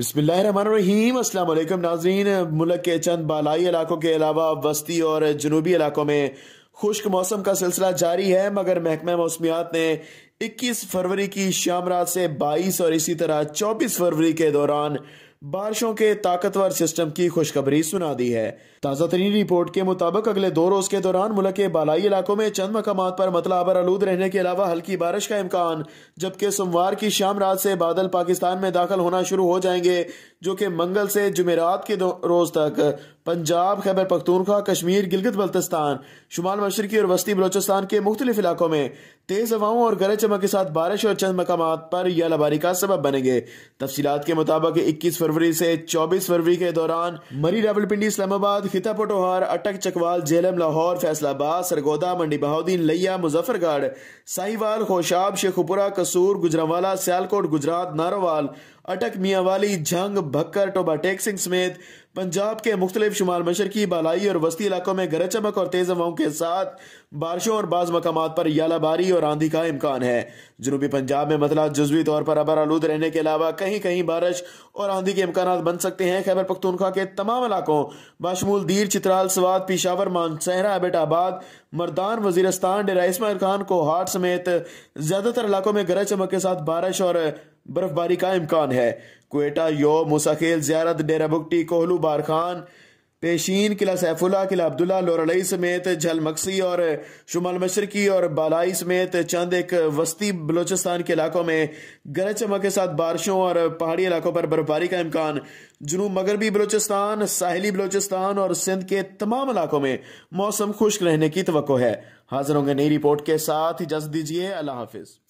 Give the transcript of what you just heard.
बसमीम नाजीन मुल्क के चंद बालाई इलाकों के अलावा वस्ती और जनूबी इलाकों में खुश्क मौसम का सिलसिला जारी है मगर महकमा मौसमियात ने 21 फरवरी की शाम रात से 22 और इसी तरह 24 फरवरी के दौरान बारिशों के ताकतवर सिस्टम की खुशखबरी सुना दी है ताज़ा तरीन रिपोर्ट के मुताबिक अगले दो रोज के दौरान मुल्क के बालाई इलाकों में चंद मकाम पर मतला आबर आलूद रहने के अलावा हल्की बारिश का इम्कान जबकि सोमवार की शाम रात से बादल पाकिस्तान में दाखिल होना शुरू हो जाएंगे जो कि मंगल से जुमेरात के रोज तक पंजाब खैबर पख्तूनखा कश्मीर गिलगित बल्तिस्तान शुमाल मशरकी और वस्ती बलोचिस्तान के मुख्तलिफ इलाकों में तेज हवाओं और गरज चमक के साथ बारिश और चंद मकाम पर यह लबारी का सबब बनेंगे तफसीत के मुताबिक इक्कीस फरवरी से 24 फरवरी के दौरान मरी रावलपिंडी इस्लामाबाद खिता पटोहार अटक चकवाल जेलम लाहौर फैसलाबाद सरगोदा मंडी बहाउद्दीन लिया मुजफ्फरगढ़ साहिवाल खोशाब शेखपुरा कसूर गुजरावाला सियालकोट गुजरात नारोवाल अटक मियावाली जंग भक्कर टोबा सिंह समेत पंजाब के मुख्तलिफ शुमाल मशरकी बालाई और वस्ती इलाकों में गरज चमक और तेज़ हवाओं के साथ बारिशों और बाज़ मकाम पर यालाबारी और आंधी का इम्कान है जनूबी पंजाब में मतलब जजवी तौर पर अबर आलूद रहने के अलावा कहीं कहीं बारिश और आंधी के इम्कान बन सकते हैं खैबर पख्तूनखा के तमाम इलाकों बशमूल दीर चित्राल स्वाद पिशावर मानसहरा अबेटाबाद मरदान वजीरस्तान डेरा इसमान खान कोहाट समेत ज़्यादातर इलाकों में गरज चमक के साथ बारिश और बर्फबारी का इम्कान है कोटा यो मुसाखेल ज्यारत डेरा बुगटी कोहलू बारखान पेशीन किला सैफुल्ला किला अब्दुल्ला लोरलई समेत झलमक्सी और शुमाल मशरकी और बालाई समेत चंद एक वस्ती बलोचिस्तान के इलाकों में गरज चमक के साथ बारिशों और पहाड़ी इलाकों पर बर्फबारी का इम्कान जुनूब मगरबी बलोचिस्तान साहली बलोचिस्तान और सिंध के तमाम इलाकों में मौसम खुश्क रहने की तो है हाजिर होंगे नई रिपोर्ट के साथ इजाजत दीजिए अल्लाह हाफिज़